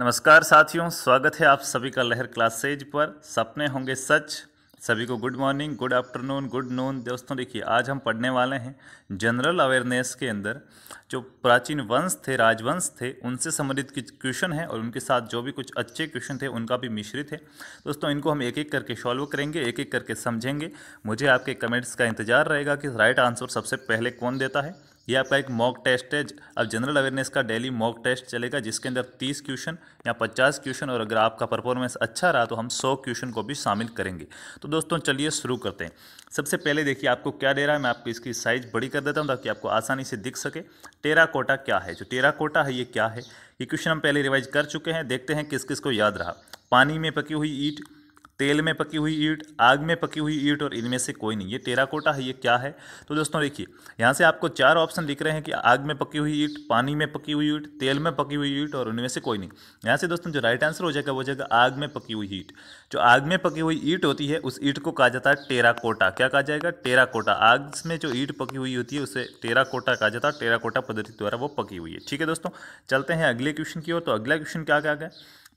नमस्कार साथियों स्वागत है आप सभी का लहर क्लासेज पर सपने होंगे सच सभी को good morning good afternoon good noon दोस्तों देखिए आज हम पढ़ने वाले हैं जनरल अवेयरनेस के अंदर जो प्राचीन वंश थे राजवंश थे उनसे संबंधित कुछ क्वेश्चन हैं और उनके साथ जो भी कुछ अच्छे क्वेश्चन थे उनका भी मिश्रित है दोस्तों इनको हम एक एक करके सॉल्व करेंगे एक एक करके समझेंगे मुझे आपके कमेंट्स का इंतजार रहेगा कि राइट आंसर सबसे पहले कौन देता है ये आपका एक मॉक टेस्ट है अब जनरल अवेयरनेस का डेली मॉक टेस्ट चलेगा जिसके अंदर 30 क्वेश्चन या 50 क्वेश्चन और अगर आपका परफॉर्मेंस अच्छा रहा तो हम 100 क्वेश्चन को भी शामिल करेंगे तो दोस्तों चलिए शुरू करते हैं सबसे पहले देखिए आपको क्या दे रहा है मैं आपको इसकी साइज़ बड़ी कर देता हूँ ताकि आपको आसानी से दिख सके टेरा कोटा क्या है जो टेरा कोटा है ये क्या है ये क्वेश्चन हम पहले रिवाइज कर चुके हैं देखते हैं किस किस को याद रहा पानी में पकी हुई ईट तेल में पकी हुई ईट आग में पकी हुई ईट और इनमें से कोई नहीं ये टेराकोटा है ये क्या है तो दोस्तों देखिए यहाँ से आपको चार ऑप्शन दिख रहे हैं कि आग में पकी हुई ईट पानी में पकी हुई ईट तेल में पकी हुई ईट और इनमें से कोई नहीं यहाँ से दोस्तों जो राइट आंसर हो जाएगा वो जाएगा आग में पकी हुई ईट जो आग में पकी हुई ईट होती है उस ईट को कहा जाता है टेराकोटा क्या कहा जाएगा टेराकोटा आग में जो ईट पकी हुई होती है उसे टेराकोटा कहा जाता है टेराकोटा पद्धति द्वारा वो पकी हुई है ठीक है दोस्तों चलते हैं अगले क्वेश्चन की ओर तो अगला क्वेश्चन क्या क्या है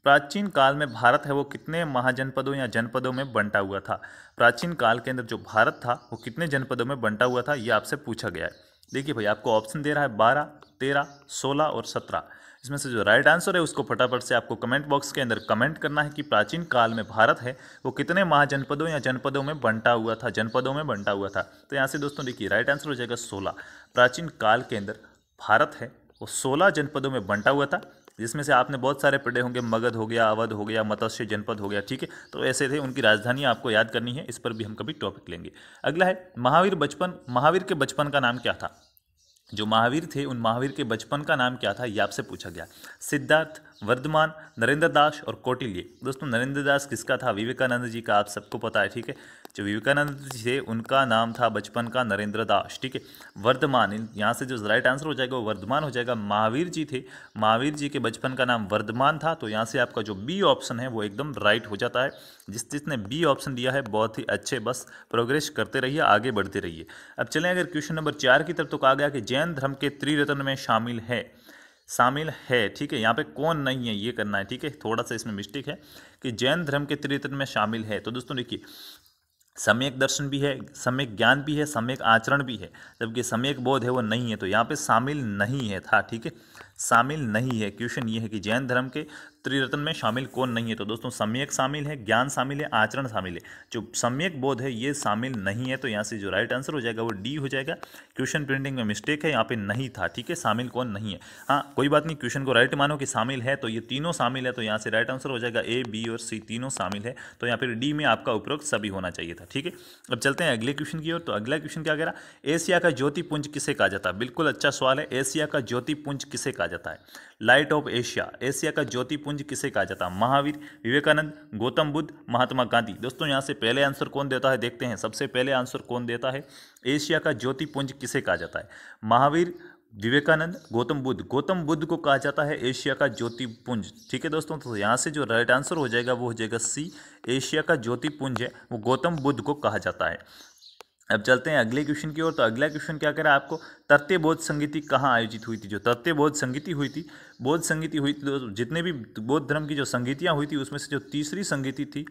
प्राचीन काल में भारत है वो कितने महाजनपदों या जनपदों में बंटा हुआ था प्राचीन काल के अंदर जो भारत था वो कितने जनपदों में बंटा हुआ था ये आपसे पूछा गया है देखिए भाई आपको ऑप्शन दे रहा है बारह तेरह सोलह और सत्रह इसमें से जो राइट आंसर है उसको फटाफट से आपको कमेंट बॉक्स के अंदर कमेंट करना है कि प्राचीन काल में भारत है वो कितने महाजनपदों या जनपदों में बंटा हुआ था जनपदों में बंटा हुआ था तो यहाँ से दोस्तों देखिए राइट आंसर हो जाएगा सोलह प्राचीन काल के अंदर भारत है वो सोलह जनपदों में बंटा हुआ था जिसमें से आपने बहुत सारे पढ़े होंगे मगध हो गया अवध हो गया मत्स्य जनपद हो गया ठीक है तो ऐसे थे उनकी राजधानी आपको याद करनी है इस पर भी हम कभी टॉपिक लेंगे अगला है महावीर बचपन महावीर के बचपन का नाम क्या था जो महावीर थे उन महावीर के बचपन का नाम क्या था ये आपसे पूछा गया सिद्धार्थ वर्धमान नरेंद्र दास और कौटिल्य दोस्तों नरेंद्र दास किसका था विवेकानंद जी का आप सबको पता है ठीक है जो विवेकानंद जी थे उनका नाम था बचपन का नरेंद्र दास ठीक है वर्धमान यहाँ से जो राइट आंसर हो जाएगा वो वर्धमान हो जाएगा महावीर जी थे महावीर जी के बचपन का नाम वर्धमान था तो यहाँ से आपका जो बी ऑप्शन है वो एकदम राइट हो जाता है जिस जिसने बी ऑप्शन दिया है बहुत ही अच्छे बस प्रोग्रेस करते रहिए आगे बढ़ते रहिए अब चलें अगर क्वेश्चन नंबर चार की तरफ तो कहा गया कि जैन धर्म के त्रिरत्न में शामिल है शामिल है ठीक है यहाँ पे कौन नहीं है ये करना है ठीक है थोड़ा सा इसमें मिस्टेक है कि जैन धर्म के त्रिरत्न में शामिल है तो दोस्तों देखिए सम्यक दर्शन भी है सम्यक ज्ञान भी है सम्यक आचरण भी है जबकि सम्यक बोध है वो नहीं है तो यहाँ पे शामिल नहीं है था ठीक है शामिल नहीं है क्वेश्चन ये है कि जैन धर्म के त्रिरत्न में शामिल कौन नहीं है तो दोस्तों सम्यक शामिल है ज्ञान शामिल है आचरण शामिल है जो सम्यक बोध है ये शामिल नहीं है तो यहाँ से जो राइट आंसर हो जाएगा वो डी हो जाएगा क्वेश्चन प्रिंटिंग में मिस्टेक है यहाँ पे नहीं था ठीक है शामिल कौन नहीं है हाँ कोई बात नहीं क्वेश्चन को राइट मानो कि शामिल है तो ये तीनों शामिल है तो यहाँ से राइट आंसर हो जाएगा ए बी और सी तीनों शामिल है तो यहाँ पर डी में आपका उपरोक्त सभी होना चाहिए था ठीक है अब चलते हैं अगले क्वेश्चन की ओर तो अगला क्वेश्चन क्या कह रहा एशिया का ज्योतिपुंज किसे कहा जाता बिल्कुल अच्छा सवाल है एशिया का ज्योतिपुंज किसे कहा जाता है लाइट ऑफ एशिया एशिया का ज्योति पुंज किसे कहा जाता है महावीर विवेकानंद गौतम बुद्ध महात्मा गांधी दोस्तों यहाँ से पहले आंसर कौन देता है देखते हैं सबसे पहले आंसर कौन देता है एशिया का ज्योति पुंज किसे कहा जाता है महावीर विवेकानंद गौतम बुद्ध गौतम बुद्ध को कहा जाता है एशिया का ज्योति पुंज ठीक है दोस्तों तो यहाँ से जो राइट आंसर हो जाएगा वो हो जाएगा सी एशिया का ज्योति पुंज है वो गौतम बुद्ध को कहा जाता है अब चलते हैं अगले क्वेश्चन की ओर तो अगला क्वेश्चन क्या कह रहा है आपको तत्ते बोध संगीति कहाँ आयोजित हुई थी जो तत्ते बोध संगीति हुई थी बौद्ध संगीति हुई थी जितने भी बौद्ध धर्म की जो संगीतियाँ हुई थी उसमें से जो तीसरी संगीति थी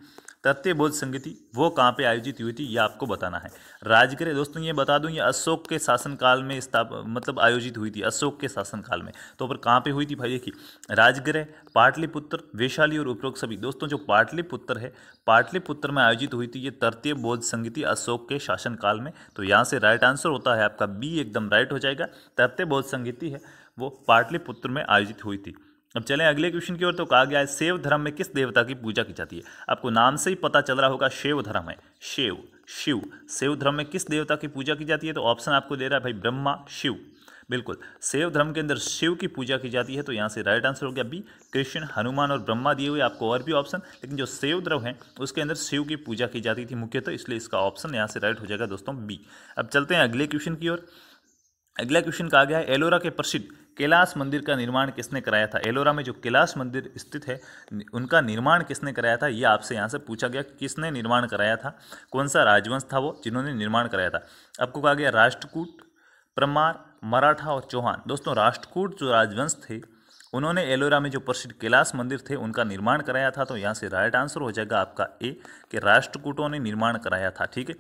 तत्ते बोध संगीति वो कहाँ पे आयोजित हुई थी ये आपको बताना है राजगृह दोस्तों ये बता दूं ये अशोक के शासनकाल में स्थाप मतलब आयोजित हुई थी अशोक के शासनकाल में तो पर कहाँ पे हुई थी भाई देखिए राजगृह पाटलिपुत्र वैशाली और उपरोक्त सभी दोस्तों जो पाटलिपुत्र है पाटलिपुत्र में आयोजित हुई थी ये तृतीय बोध संगीति अशोक के शासनकाल में तो यहाँ से राइट आंसर होता है आपका बी एकदम राइट कट हो जाएगा तथ्य बोध संगीति है वो पाटलिपुत्र में आयोजित हुई थी अब चलें अगले क्वेश्चन की ओर तो कहा गया है शैव धर्म में किस देवता की पूजा की जाती है आपको नाम से ही पता चल रहा होगा शैव धर्म है शिव शिव शैव धर्म में किस देवता की पूजा की जाती है तो ऑप्शन आपको दे रहा है भाई ब्रह्मा शिव बिल्कुल शैव धर्म के अंदर शिव की पूजा की जाती है तो यहाँ से राइट आंसर हो गया बी कृष्ण हनुमान और ब्रह्मा दिए हुए आपको और भी ऑप्शन लेकिन जो शैव धर्म है उसके अंदर शिव की पूजा की जाती थी मुख्यतः तो इसलिए इसका ऑप्शन यहाँ से राइट हो जाएगा दोस्तों बी अब चलते हैं अगले क्वेश्चन की ओर अगला क्वेश्चन कहा गया है एलोरा के प्रसिद्ध कैलाश मंदिर का निर्माण किसने कराया था एलोरा में जो कैलाश मंदिर स्थित है उनका निर्माण किसने कराया था ये आपसे यहाँ से पूछा गया किसने निर्माण कराया था कौन सा राजवंश था वो जिन्होंने निर्माण कराया था आपको कहा गया राष्ट्रकूट परमार मराठा और चौहान दोस्तों राष्ट्रकूट जो राजवंश थे उन्होंने एलोरा में जो प्रसिद्ध कैलाश मंदिर थे उनका निर्माण कराया था तो यहाँ से राइट आंसर हो जाएगा आपका ए कि राष्ट्रकूटों ने निर्माण कराया था ठीक है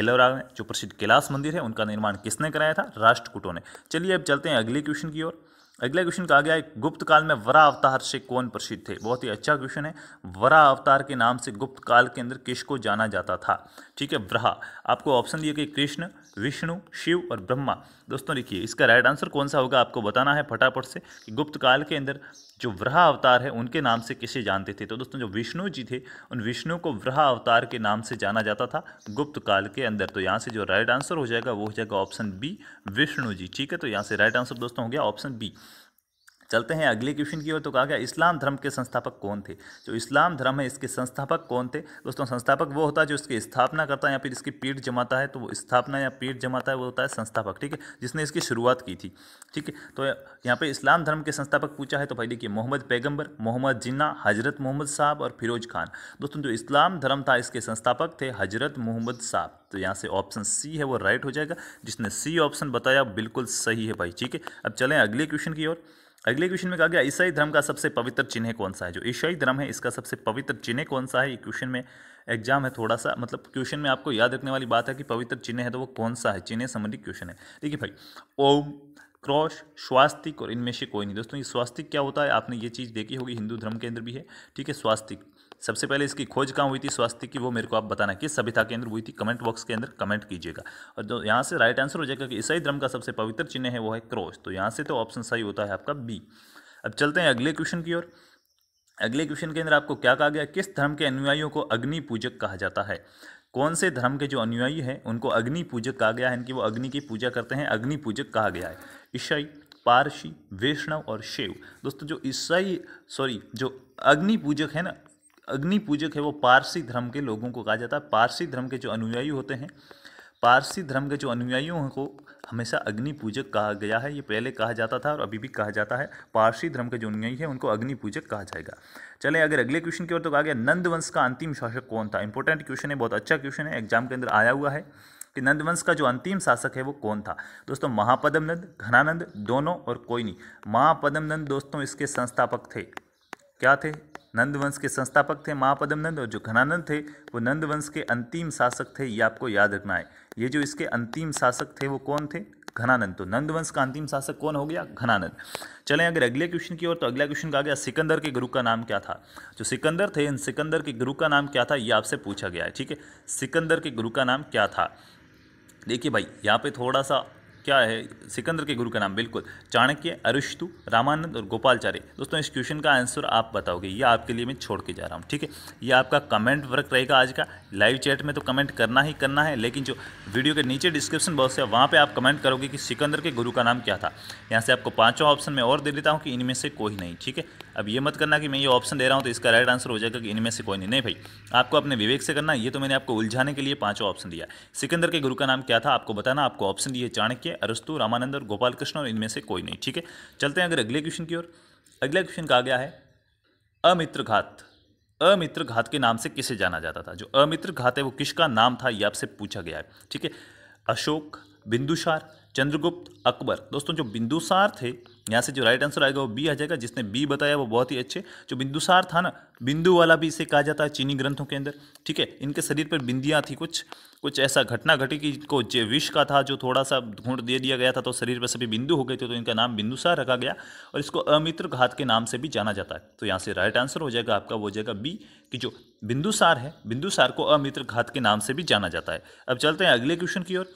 एलोरा में जो प्रसिद्ध कैलाश मंदिर है उनका निर्माण किसने कराया था राष्ट्रकूटों ने चलिए अब चलते हैं अगले क्वेश्चन की ओर अगला क्वेश्चन कहा गया है गुप्त काल में वरा अवतार से कौन प्रसिद्ध थे बहुत ही अच्छा क्वेश्चन है वरा अवतार के नाम से गुप्त काल के अंदर किसको जाना जाता था ठीक है व्रहा आपको ऑप्शन दिए कि कृष्ण विष्णु शिव और ब्रह्मा दोस्तों लिखिए इसका राइट आंसर कौन सा होगा आपको बताना है फटाफट से कि गुप्त काल के अंदर जो व्रह अवतार है उनके नाम से किसे जानते थे तो दोस्तों जो विष्णु जी थे उन विष्णु को व्रह अवतार के नाम से जाना जाता था गुप्त काल के अंदर तो यहाँ से जो राइट आंसर हो जाएगा वो हो जाएगा ऑप्शन बी विष्णु जी ठीक है तो यहाँ से राइट आंसर दोस्तों हो गया ऑप्शन बी चलते हैं अगले क्वेश्चन की ओर तो कहा गया इस्लाम धर्म के संस्थापक कौन थे जो इस्लाम धर्म है इसके संस्थापक कौन थे दोस्तों संस्थापक वो होता है जो इसकी स्थापना करता है या फिर इसकी पीठ जमाता है तो वो स्थापना या पीठ जमाता है वो होता है संस्थापक ठीक है जिसने इसकी शुरुआत की थी ठीक है तो यहाँ पर इस्लाम धर्म के संस्थापक पूछा है तो भाई देखिए मोहम्मद पैगम्बर मोहम्मद जिन्ना हजरत मोहम्मद साहब और फिरोज खान दोस्तों जो इस्लाम धर्म था इसके संस्थापक थे हजरत मोहम्मद साहब तो यहाँ से ऑप्शन सी है वो राइट हो जाएगा जिसने सी ऑप्शन बताया बिल्कुल सही है भाई ठीक है अब चलें अगले क्वेश्चन की ओर अगले क्वेश्चन में कहा गया ईसाई धर्म का सबसे पवित्र चिन्ह कौन सा है जो ईसाई धर्म है इसका सबसे पवित्र चिन्ह कौन सा है ये क्वेश्चन में एग्जाम है थोड़ा सा मतलब क्वेश्चन में आपको याद रखने वाली बात है कि पवित्र चिन्ह है तो वो कौन सा है चिन्ह संबंधी क्वेश्चन है देखिए भाई ओम क्रॉस स्वास्तिक और इनमें से कोई नहीं दोस्तों ये स्वास्तिक क्या होता है आपने ये चीज़ देखी होगी हिंदू धर्म के अंदर भी है ठीक है स्वास्तिक सबसे पहले इसकी खोज कहाँ हुई थी स्वास्थ्य की वो मेरे को आप बताना किस सभ्यता के अंदर हुई थी कमेंट बॉक्स के अंदर कमेंट कीजिएगा और जो यहाँ से राइट आंसर हो जाएगा कि ईसाई धर्म का सबसे पवित्र चिन्ह है वो है क्रॉस तो यहाँ से तो ऑप्शन सही होता है आपका बी अब चलते हैं अगले क्वेश्चन की ओर अगले क्वेश्चन के अंदर आपको क्या कहा गया किस धर्म के अनुयायियों को अग्नि पूजक कहा जाता है कौन से धर्म के जो अनुयायी हैं उनको अग्नि पूजक कहा गया है इनकी वो अग्नि की पूजा करते हैं अग्नि पूजक कहा गया है ईसाई पारसी वैष्णव और शिव दोस्तों जो ईसाई सॉरी जो अग्नि पूजक है ना अग्नि पूजक है वो पारसी धर्म के लोगों को कहा जाता है पारसी धर्म के जो अनुयायी होते हैं पारसी धर्म के जो अनुयायियों को हमेशा अग्नि पूजक कहा गया है ये पहले कहा जाता था और अभी भी कहा जाता है पारसी धर्म के जो अनुयायी है उनको अग्नि पूजक कहा जाएगा चले अगर अगले क्वेश्चन की ओर तो कहा गया नंद वंश का अंतिम शासक कौन था इंपॉर्टेंट क्वेश्चन है बहुत अच्छा क्वेश्चन है एग्जाम के अंदर आया हुआ है कि नंदवंश का जो अंतिम शासक है वो कौन था दोस्तों महापदम नंद घनानंद दोनों और कोई नहीं महापदम नंद दोस्तों इसके संस्थापक थे क्या थे नंद वंश के संस्थापक थे महापदम नंद और जो घनानंद थे वो नंद वंश के अंतिम शासक थे ये आपको याद रखना है ये जो इसके अंतिम शासक थे वो कौन थे घनानंद तो नंद वंश का अंतिम शासक कौन हो गया घनानंद चले अगर अगले क्वेश्चन की ओर तो अगला क्वेश्चन कहा गया सिकंदर के गुरु का नाम क्या था जो सिकंदर थे इन सिकंदर के गुरु का नाम क्या था ये आपसे पूछा गया है ठीक है सिकंदर के गुरु का नाम क्या था देखिए भाई यहाँ पे थोड़ा सा क्या है सिकंदर के गुरु का नाम बिल्कुल चाणक्य अरिष्टु रामानंद और गोपालचार्य दोस्तों इस क्वेश्चन का आंसर आप बताओगे ये आपके लिए मैं छोड़ के जा रहा हूँ ठीक है ये आपका कमेंट वर्क रहेगा आज का लाइव चैट में तो कमेंट करना ही करना है लेकिन जो वीडियो के नीचे डिस्क्रिप्शन बॉक्स है वहाँ पर आप कमेंट करोगे कि सिकंदर के गुरु का नाम क्या था यहाँ से आपको पाँचों ऑप्शन मैं और दे देता हूँ कि इनमें से कोई नहीं ठीक है अब ये मत करना कि मैं ये ऑप्शन दे रहा हूँ तो इसका राइट आंसर हो जाएगा कि इनमें से कोई नहीं नहीं भाई आपको अपने विवेक से करना ये तो मैंने आपको उलझाने के लिए पांचों ऑप्शन दिया सिकंदर के गुरु का नाम क्या था आपको बताना आपको ऑप्शन दिए चाणक्य अरस्तु रामानंद और गोपाल कृष्ण और इनमें से कोई नहीं ठीक है चलते हैं अगर अगले क्वेश्चन की ओर अगला क्वेश्चन कहा गया है अमित्र घात अमित्र घात के नाम से किसे जाना जाता था जो अमित्र घात है वो किसका नाम था ये आपसे पूछा गया है ठीक है अशोक बिंदुसार चंद्रगुप्त अकबर दोस्तों जो बिंदुसार थे यहाँ से जो राइट आंसर आएगा वो बी आ जाएगा जिसने बी बताया वो बहुत ही अच्छे जो बिंदुसार था ना बिंदु वाला भी इसे कहा जाता है चीनी ग्रंथों के अंदर ठीक है इनके शरीर पर बिंदियाँ थी कुछ कुछ ऐसा घटना घटी कि को जो विष का था जो थोड़ा सा घूंढ दे दिया गया था तो शरीर पर सभी बिंदु हो गए थे तो इनका नाम बिंदुसार रखा गया और इसको अमित्र घात के नाम से भी जाना जाता है तो यहाँ से राइट आंसर हो जाएगा आपका वो जाएगा बी कि जो बिंदुसार है बिंदुसार को अमित्र घात के नाम से भी जाना जाता है अब चलते हैं अगले क्वेश्चन की ओर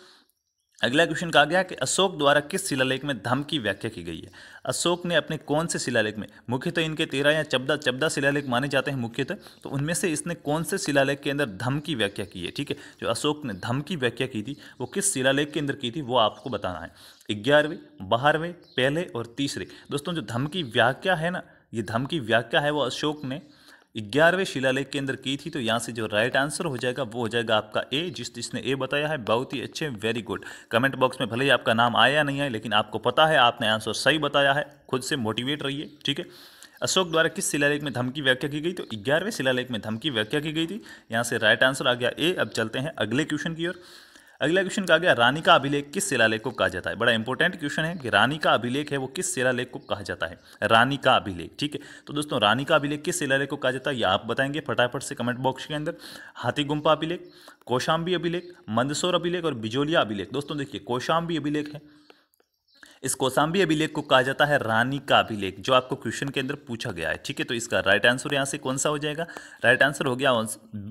अगला क्वेश्चन कहा गया कि अशोक द्वारा किस शिलालेख में धम की व्याख्या की गई है अशोक ने अपने कौन से शिलालेख में मुख्यतः तो इनके तेरह या चौदह चौदह शिलालेख माने जाते हैं मुख्यतः तो, तो उनमें से इसने कौन से शिलालेख के अंदर धम की व्याख्या की है ठीक है जो अशोक ने धम की व्याख्या की थी वो किस शिलालेख के अंदर की थी वो आपको बताना है ग्यारहवें बारहवें पहले और तीसरे दोस्तों जो धम की व्याख्या है ना ये धम की व्याख्या है वो अशोक ने ग्यारहवें शिलालेख के अंदर की थी तो यहाँ से जो राइट आंसर हो जाएगा वो हो जाएगा आपका ए जिस जिसने ए बताया है बहुत ही अच्छे वेरी गुड कमेंट बॉक्स में भले ही आपका नाम आया नहीं है लेकिन आपको पता है आपने आंसर सही बताया है खुद से मोटिवेट रहिए ठीक है अशोक द्वारा किस शिलालेख में धमकी व्याख्या की गई तो ग्यारहवें शिलालेख में धमकी व्याख्या की गई थी यहाँ से राइट आंसर आ गया ए अब चलते हैं अगले क्वेश्चन की ओर अगला क्वेश्चन कहा गया रानी का अभिलेख किस शिलालेख को कहा जाता है बड़ा इंपॉर्टेंट क्वेश्चन है कि रानी का अभिलेख है वो किस शिलालेख को कहा जाता है रानी का अभिलेख ठीक है तो दोस्तों रानी का अभिलेख किस शिलालेख को कहा जाता है ये आप बताएंगे फटाफट से कमेंट बॉक्स के अंदर हाथी गुम्पा अभिलेख कोशाम्बी अभिलेख मंदसौर अभिलेख और बिजोलिया अभिलेख दोस्तों देखिए कोशाम्बी अभिलेख है इस कोसाम्बी अभिलेख को कहा जाता है रानी का अभिलेख जो आपको क्वेश्चन के अंदर पूछा गया है ठीक है तो इसका राइट आंसर यहाँ से कौन सा हो जाएगा राइट आंसर हो गया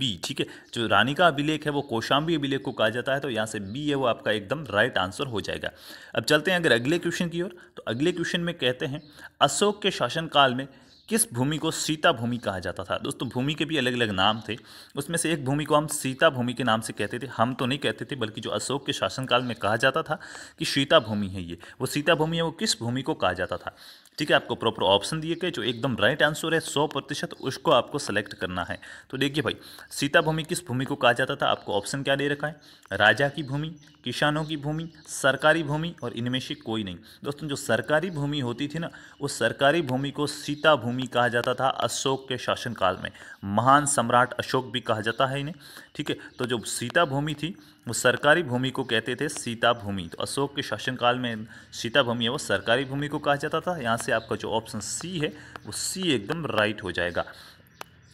बी ठीक है जो रानी का अभिलेख है वो कोशाम्बी अभिलेख को कहा जाता है तो यहाँ से बी है वो आपका एकदम राइट आंसर हो जाएगा अब चलते हैं अगर अगले क्वेश्चन की ओर तो अगले क्वेश्चन में कहते हैं अशोक के शासनकाल में किस भूमि को सीता भूमि कहा जाता था दोस्तों भूमि के भी अलग अलग नाम थे उसमें से एक भूमि को हम सीता भूमि के नाम से कहते थे हम तो नहीं कहते थे बल्कि जो अशोक के शासनकाल में कहा जाता था कि सीता भूमि है ये वो सीता भूमि है वो किस भूमि को कहा जाता था ठीक है आपको प्रॉपर ऑप्शन दिए गए जो एकदम राइट आंसर है सौ प्रतिशत उसको आपको सेलेक्ट करना है तो देखिए भाई सीता भूमि किस भूमि को कहा जाता था आपको ऑप्शन क्या दे रखा है राजा की भूमि किसानों की भूमि सरकारी भूमि और इनमें से कोई नहीं दोस्तों जो सरकारी भूमि होती थी ना उस सरकारी भूमि को सीता भूमि कहा जाता था अशोक के शासनकाल में महान सम्राट अशोक भी कहा जाता है इन्हें ठीक है तो जो सीता भूमि थी वो सरकारी भूमि को कहते थे सीता भूमि तो अशोक के शासनकाल में सीता भूमि है वो सरकारी भूमि को कहा जाता था यहाँ से आपका जो ऑप्शन सी है वो सी एकदम राइट हो जाएगा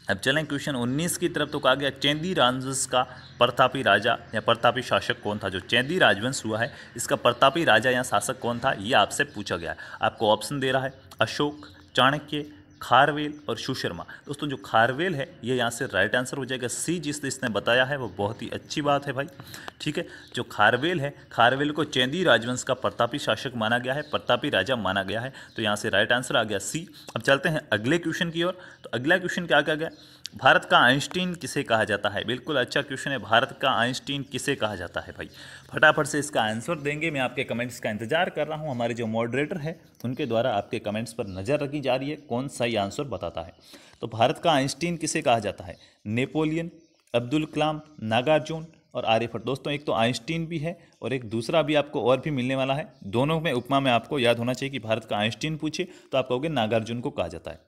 अब चलें क्वेश्चन 19 की तरफ तो कहा गया चेंदी राजवंश का प्रतापी राजा या प्रतापी शासक कौन था जो चेंदी राजवंश हुआ है इसका प्रतापी राजा या शासक कौन था ये आपसे पूछा गया आपको ऑप्शन दे रहा है अशोक चाणक्य खारवेल और सुशर्मा दोस्तों जो खारवेल है ये यहाँ से राइट आंसर हो जाएगा सी जिस इसने बताया है वो बहुत ही अच्छी बात है भाई ठीक है जो खारवेल है खारवेल को चेंदी राजवंश का प्रतापी शासक माना गया है प्रतापी राजा माना गया है तो यहाँ से राइट आंसर आ गया सी अब चलते हैं अगले क्वेश्चन की ओर तो अगला क्वेश्चन क्या क्या गया भारत का आइंस्टीन किसे कहा जाता है बिल्कुल अच्छा क्वेश्चन है भारत का आइंस्टीन किसे कहा जाता है भाई फटाफट से इसका आंसर देंगे मैं आपके कमेंट्स का इंतजार कर रहा हूँ हमारे जो मॉडरेटर है उनके द्वारा आपके कमेंट्स पर नज़र रखी जा रही है कौन सा ही आंसर बताता है तो भारत का आइंस्टीन किसे कहा जाता है नेपोलियन अब्दुल कलाम नागार्जुन और आर्यभट्ट दोस्तों एक तो आइंस्टीन भी है और एक दूसरा भी आपको और भी मिलने वाला है दोनों में उपमा में आपको याद होना चाहिए कि भारत का आइंस्टीन पूछे तो आप कहोगे नागार्जुन को कहा जाता है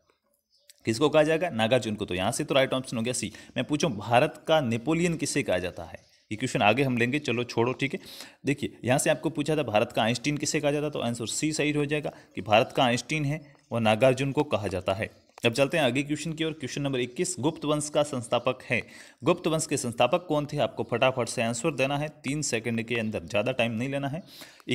किसको कहा जाएगा नागार्जुन को तो यहाँ से तो राइट ऑप्शन हो गया सी मैं पूछूँ भारत का नेपोलियन किसे कहा जाता है ये क्वेश्चन आगे हम लेंगे चलो छोड़ो ठीक है देखिए यहाँ से आपको पूछा था भारत का आइंस्टीन किसे कहा जाता है तो आंसर सी सही हो जाएगा कि भारत का आइंस्टीन है वह नागार्जुन को कहा जाता है अब चलते हैं आगे क्वेश्चन की ओर क्वेश्चन नंबर 21 गुप्त वंश का संस्थापक है गुप्त वंश के संस्थापक कौन थे आपको फटाफट से आंसर देना है तीन सेकंड के अंदर ज़्यादा टाइम नहीं लेना है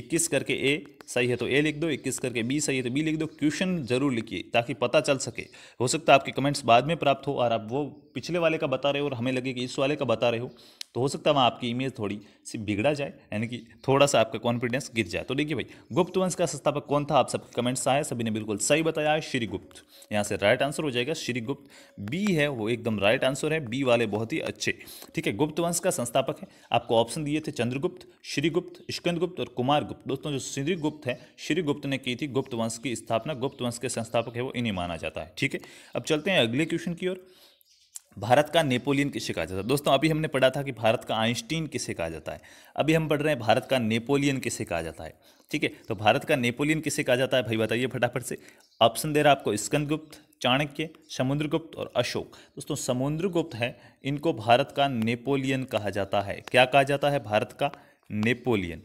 21 करके ए सही है तो ए लिख दो 21 करके बी सही है तो बी लिख दो क्वेश्चन जरूर लिखिए ताकि पता चल सके हो सकता है आपके कमेंट्स बाद में प्राप्त हो और आप वो पिछले वाले का बता रहे हो और हमें लगे कि इस वाले का बता रहे हो तो हो सकता है वहाँ आपकी इमेज थोड़ी सी बिगड़ा जाए यानी कि थोड़ा सा आपका कॉन्फिडेंस गिर जाए तो देखिए भाई गुप्त वंश का संस्थापक कौन था आप सबके कमेंट्स आए सभी ने बिल्कुल सही बताया है श्रीगुप्त यहाँ से राइट आंसर हो जाएगा श्रीगुप्त बी है वो एकदम राइट आंसर है बी वाले बहुत ही अच्छे ठीक है गुप्त वंश का संस्थापक है आपको ऑप्शन दिए थे चंद्रगुप्त श्रीगुप्त स्कंदगुप्त और कुमार गुप्त दोस्तों जो श्री गुप्त है श्रीगुप्त ने की थी गुप्त वंश की स्थापना गुप्त वंश के संस्थापक है वो इन्हें माना जाता है ठीक है अब चलते हैं अगले क्वेश्चन की ओर भारत का नेपोलियन किसे कहा जाता है दोस्तों अभी हमने पढ़ा था कि भारत का आइंस्टीन किसे कहा जाता है अभी हम पढ़ रहे हैं भारत का नेपोलियन किसे कहा जाता है ठीक है तो भारत का नेपोलियन किसे कहा जाता है भाई बताइए फटाफट से ऑप्शन दे रहा आपको स्कंदगुप्त चाणक्य समुद्रगुप्त और अशोक दोस्तों समुद्रगुप्त है इनको भारत का नेपोलियन कहा जाता है क्या कहा जाता है भारत का नेपोलियन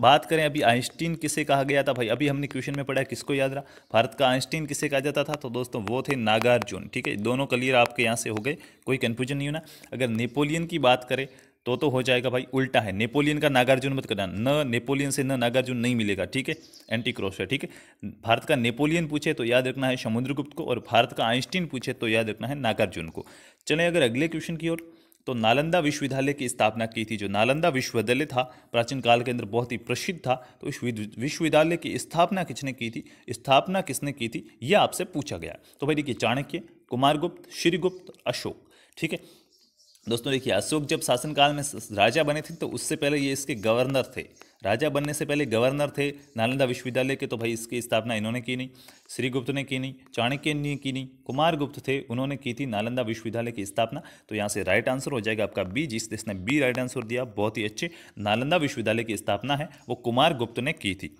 बात करें अभी आइंस्टीन किसे कहा गया था भाई अभी हमने क्वेश्चन में पढ़ा किसको याद रहा भारत का आइंस्टीन किसे कहा जाता था तो दोस्तों वो थे नागार्जुन ठीक है दोनों क्लियर आपके यहाँ से हो गए कोई कन्फ्यूजन नहीं होना अगर नेपोलियन की बात करें तो तो हो जाएगा भाई उल्टा है नेपोलियन का नागार्जुन मत करना न नेपोलियन से न नागार्जुन नहीं मिलेगा ठीक है एंटी क्रॉस है ठीक है भारत का नेपोलियन पूछे तो याद रखना है समुद्रगुप्त को और भारत का आइंस्टीन पूछे तो याद रखना है नागार्जुन को चले अगर अगले क्वेश्चन की ओर तो नालंदा विश्वविद्यालय की स्थापना की थी जो नालंदा विश्वविद्यालय था प्राचीन काल के अंदर बहुत ही प्रसिद्ध था तो इस विश्वविद्यालय की स्थापना किसने की थी स्थापना किसने की थी यह आपसे पूछा गया तो भाई देखिए चाणक्य कुमारगुप्त श्रीगुप्त अशोक ठीक है दोस्तों देखिए अशोक जब शासनकाल में राजा बने थे तो उससे पहले ये इसके गवर्नर थे राजा बनने से पहले गवर्नर थे नालंदा विश्वविद्यालय के तो भाई इसकी स्थापना इन्होंने की नहीं श्रीगुप्त ने की नहीं चाणक्य ने की नहीं कुमार गुप्त थे उन्होंने की थी नालंदा विश्वविद्यालय की स्थापना तो यहाँ से राइट आंसर हो जाएगा आपका बी जिस देश ने बी राइट आंसर दिया बहुत ही अच्छे नालंदा विश्वविद्यालय की स्थापना है वो कुमार गुप्त ने की थी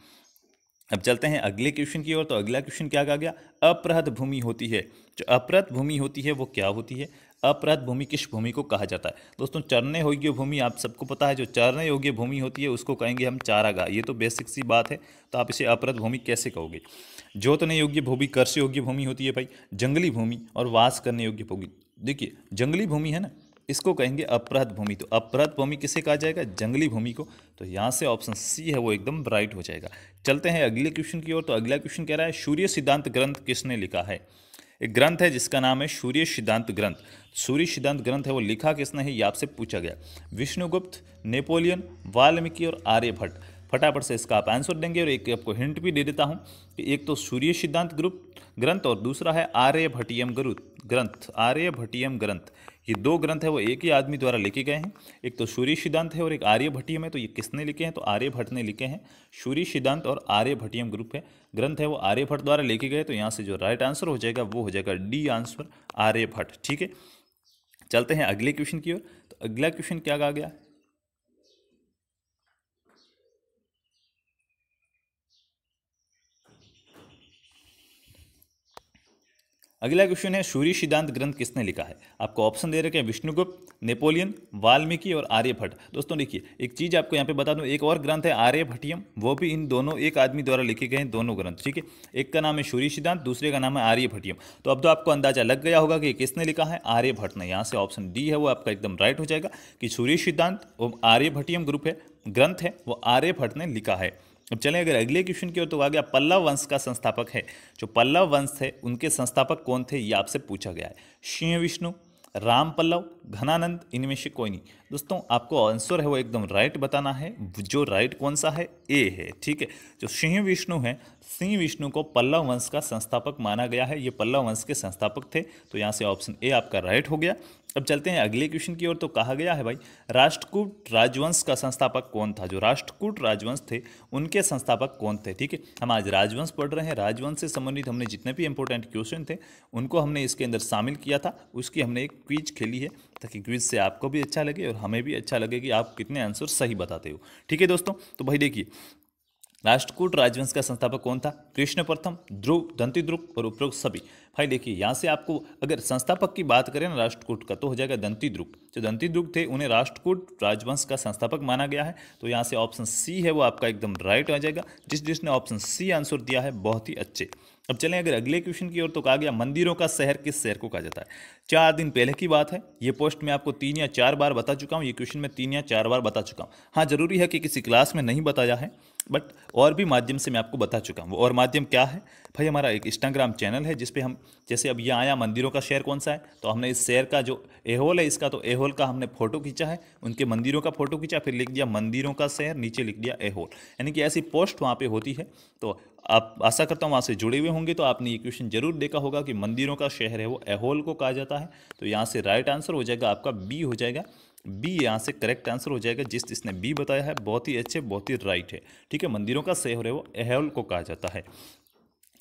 अब चलते हैं अगले क्वेश्चन की ओर तो अगला क्वेश्चन क्या कहा गया अप्रहत भूमि होती है जो अप्रहत भूमि होती है वो क्या होती है अपराध भूमि किस भूमि को कहा जाता है दोस्तों चरने योग्य भूमि आप सबको पता है जो चरने योग्य भूमि होती है उसको कहेंगे हम चारागाह ये तो बेसिक सी बात है तो आप इसे अपराध भूमि कैसे कहोगे जोतने योग्य भूमि कर्ष योग्य भूमि होती है भाई जंगली भूमि और वास करने योग्य भूमि देखिए जंगली भूमि है ना इसको कहेंगे अपराध भूमि तो अपराध भूमि किसे कहा जाएगा जंगली भूमि को तो यहाँ से ऑप्शन सी है वो एकदम राइट हो जाएगा चलते हैं अगले क्वेश्चन की ओर तो अगला क्वेश्चन कह रहा है सूर्य सिद्धांत ग्रंथ किसने लिखा है एक ग्रंथ है जिसका नाम है सूर्य सिद्धांत ग्रंथ सूर्य सिद्धांत ग्रंथ है वो लिखा किसने है ये आपसे पूछा गया विष्णुगुप्त नेपोलियन वाल्मीकि और आर्यभट्ट फटाफट से इसका आप आंसर देंगे और एक आपको हिंट भी दे देता हूँ कि एक तो सूर्य सिद्धांत ग्रुप ग्रंथ और दूसरा है आर्य भट्टियम ग्रंथ आर्य भट्टियम ग्रंथ ये दो ग्रंथ है वो एक ही आदमी द्वारा लिखे गए हैं एक तो सूर्य सिद्धांत है और एक आर्यभट्टियम है तो ये किसने लिखे हैं तो आर्यभट्ट ने लिखे हैं सूर्य सिद्धांत और आर्यभट्टियम ग्रुप है ग्रंथ है वो आर्यभट्ट द्वारा लिखे गए तो यहाँ से जो राइट आंसर हो जाएगा वो हो जाएगा डी आंसर आर्यभट्ट ठीक है चलते हैं अगले क्वेश्चन की ओर तो अगला क्वेश्चन क्या कहा गया अगला क्वेश्चन है सूर्य सिद्धांत ग्रंथ किसने लिखा है आपको ऑप्शन दे रखे हैं विष्णुगुप्त नेपोलियन वाल्मीकि और आर्यभट्ट दोस्तों देखिए एक चीज़ आपको यहाँ पे बता दूं एक और ग्रंथ है आर्यभट्टियम वो भी इन दोनों एक आदमी द्वारा लिखे गए हैं दोनों ग्रंथ ठीक है एक का नाम है सूर्य सिद्धांत दूसरे का नाम है आर्यभट्टियम तो अब तो आपको अंदाजा लग गया होगा कि किसने लिखा है आर्यभट्ट ने यहाँ से ऑप्शन डी है वो आपका एकदम राइट हो जाएगा कि सूर्य सिद्धांत और आर्यभट्टियम ग्रुप है ग्रंथ है वो आर्यभट्ट ने लिखा है अब चलें अगर अगले क्वेश्चन की ओर तो आ गया पल्लव वंश का संस्थापक है जो पल्लव वंश थे उनके संस्थापक कौन थे ये आपसे पूछा गया है सिंह विष्णु राम पल्लव घनानंद इनमें से कोई नहीं दोस्तों आपको आंसर है वो एकदम राइट बताना है जो राइट कौन सा है ए है ठीक है जो सिंह विष्णु है सिंह विष्णु को पल्लव वंश का संस्थापक माना गया है ये पल्लव वंश के संस्थापक थे तो यहाँ से ऑप्शन ए आपका राइट हो गया अब चलते हैं अगले क्वेश्चन की ओर तो कहा गया है भाई राष्ट्रकूट राजवंश का संस्थापक कौन था जो राष्ट्रकूट राजवंश थे उनके संस्थापक कौन थे ठीक है हम आज राजवंश पढ़ रहे हैं राजवंश से संबंधित हमने जितने भी इंपॉर्टेंट क्वेश्चन थे उनको हमने इसके अंदर शामिल किया था उसकी हमने एक क्विज खेली है ताकि क्विज से आपको भी अच्छा लगे और हमें भी अच्छा लगे कि आप कितने आंसर सही बताते हो ठीक है दोस्तों तो भाई देखिए राष्ट्रकूट राजवंश का संस्थापक कौन था कृष्ण प्रथम ध्रुव ध्रुव और उपरोक्त सभी भाई देखिए यहाँ से आपको अगर संस्थापक की बात करें ना राष्ट्रकूट का तो हो जाएगा दंती ध्रुव जो दंती ध्रुव थे उन्हें राष्ट्रकूट राजवंश का संस्थापक माना गया है तो यहाँ से ऑप्शन सी है वो आपका एकदम राइट आ जाएगा जिस जिसने ऑप्शन सी आंसर दिया है बहुत ही अच्छे अब चलें अगर अगले क्वेश्चन की ओर तो कहा गया मंदिरों का शहर किस शहर को कहा जाता है चार दिन पहले की बात है ये पोस्ट मैं आपको तीन या चार बार बता चुका हूँ ये क्वेश्चन मैं तीन या चार बार बता चुका हूँ हाँ जरूरी है कि किसी क्लास में नहीं बताया है बट और भी माध्यम से मैं आपको बता चुका हूँ वो और माध्यम क्या है भाई हमारा एक इंस्टाग्राम चैनल है जिसपे हम जैसे अब ये आया मंदिरों का शेयर कौन सा है तो हमने इस शेयर का जो एहोल है इसका तो एहोल का हमने फोटो खींचा है उनके मंदिरों का फोटो खींचा फिर लिख दिया मंदिरों का शेयर नीचे लिख दिया एहोल यानी कि ऐसी पोस्ट वहाँ पर होती है तो आप आशा करता हूँ वहाँ से जुड़े हुए होंगे तो आपने ये क्वेश्चन जरूर देखा होगा कि मंदिरों का शहर है वो एहोल को कहा जाता है तो यहाँ से राइट आंसर हो जाएगा आपका बी हो जाएगा बी यहाँ से करेक्ट आंसर हो जाएगा जिस जिसने बी बताया है बहुत ही अच्छे बहुत ही राइट है ठीक है मंदिरों का शहर है वो एहल को कहा जाता है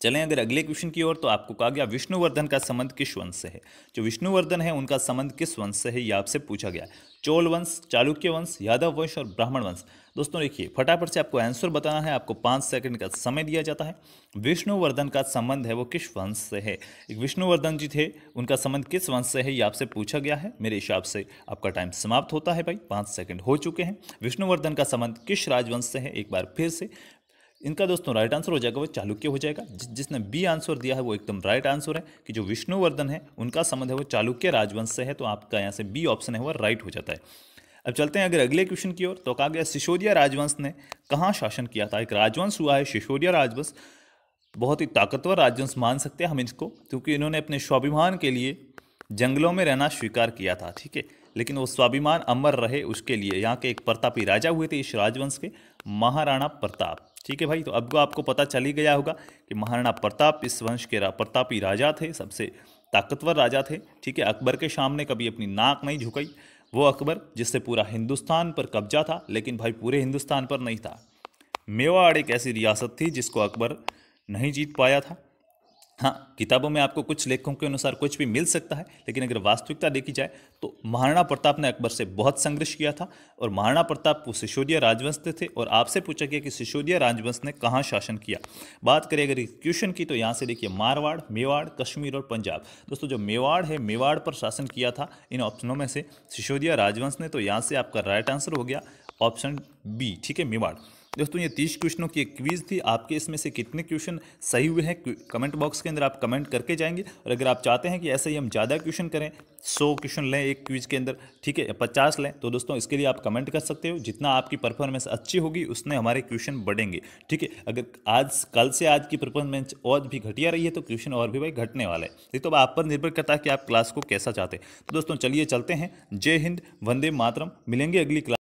चलें अगर अगले क्वेश्चन की ओर तो आपको कहा गया विष्णुवर्धन का संबंध किस वंश से है जो विष्णुवर्धन है उनका संबंध किस वंश से है यह आपसे पूछा गया चोल वंश चालुक्य वंश यादव वंश और ब्राह्मण वंश दोस्तों देखिए फटाफट से आपको आंसर बताना है आपको पाँच सेकंड का समय दिया जाता है विष्णुवर्धन का संबंध है वो किस वंश से है विष्णुवर्धन जी थे उनका संबंध किस वंश से है ये आपसे पूछा गया है मेरे हिसाब से आपका टाइम समाप्त होता है भाई पाँच सेकंड हो चुके हैं विष्णुवर्धन का संबंध किस राजवंश से है एक बार फिर से इनका दोस्तों राइट आंसर हो जाएगा वो चालुक्य हो जाएगा जि जिसने बी आंसर दिया है वो एकदम राइट आंसर है कि जो विष्णुवर्धन है उनका संबंध है वो चालुक्य राजवंश से है तो आपका यहाँ से बी ऑप्शन है वो राइट हो जाता है अब चलते हैं अगर अगले क्वेश्चन की ओर तो कहा गया सिसोदिया राजवंश ने कहाँ शासन किया था एक राजवंश हुआ है सिसोदिया राजवंश बहुत ही ताकतवर राजवंश मान सकते हैं हम इसको क्योंकि इन्होंने अपने स्वाभिमान के लिए जंगलों में रहना स्वीकार किया था ठीक है लेकिन वो स्वाभिमान अमर रहे उसके लिए यहाँ के एक प्रतापी राजा हुए थे इस राजवंश के महाराणा प्रताप ठीक है भाई तो अब आपको पता चल ही गया होगा कि महाराणा प्रताप इस वंश के प्रतापी राजा थे सबसे ताकतवर राजा थे ठीक है अकबर के सामने कभी अपनी नाक नहीं झुकाई वो अकबर जिससे पूरा हिंदुस्तान पर कब्जा था लेकिन भाई पूरे हिंदुस्तान पर नहीं था मेवाड़ एक ऐसी रियासत थी जिसको अकबर नहीं जीत पाया था हाँ किताबों में आपको कुछ लेखों के अनुसार कुछ भी मिल सकता है लेकिन अगर वास्तविकता देखी जाए तो महाराणा प्रताप ने अकबर से बहुत संघर्ष किया था और महाराणा प्रताप वो सिसोदिया राजवंश थे और आपसे पूछा गया कि सिसोदिया राजवंश ने कहाँ शासन किया बात करें अगर क्वेश्चन की तो यहाँ से देखिए मारवाड़ मेवाड़ कश्मीर और पंजाब दोस्तों जो मेवाड़ है मेवाड़ पर शासन किया था इन ऑप्शनों में से सिसोदिया राजवंश ने तो यहाँ से आपका राइट आंसर हो गया ऑप्शन बी ठीक है मेवाड़ दोस्तों ये तीस क्वेश्चनों की एक क्वीज़ थी आपके इसमें से कितने क्वेश्चन सही हुए हैं कमेंट बॉक्स के अंदर आप कमेंट करके जाएंगे और अगर आप चाहते हैं कि ऐसे ही हम ज़्यादा क्वेश्चन करें सौ क्वेश्चन लें एक क्वीज़ के अंदर ठीक है पचास लें तो दोस्तों इसके लिए आप कमेंट कर सकते हो जितना आपकी परफॉर्मेंस अच्छी होगी उसने हमारे क्वेश्चन बढ़ेंगे ठीक है अगर आज कल से आज की परफॉर्मेंस और भी घटिया रही है तो क्वेश्चन और भी भाई घटने वाला है ठीक तो आप पर निर्भर करता है कि आप क्लास को कैसा चाहते हैं तो दोस्तों चलिए चलते हैं जय हिंद वंदे मातरम मिलेंगे अगली क्लास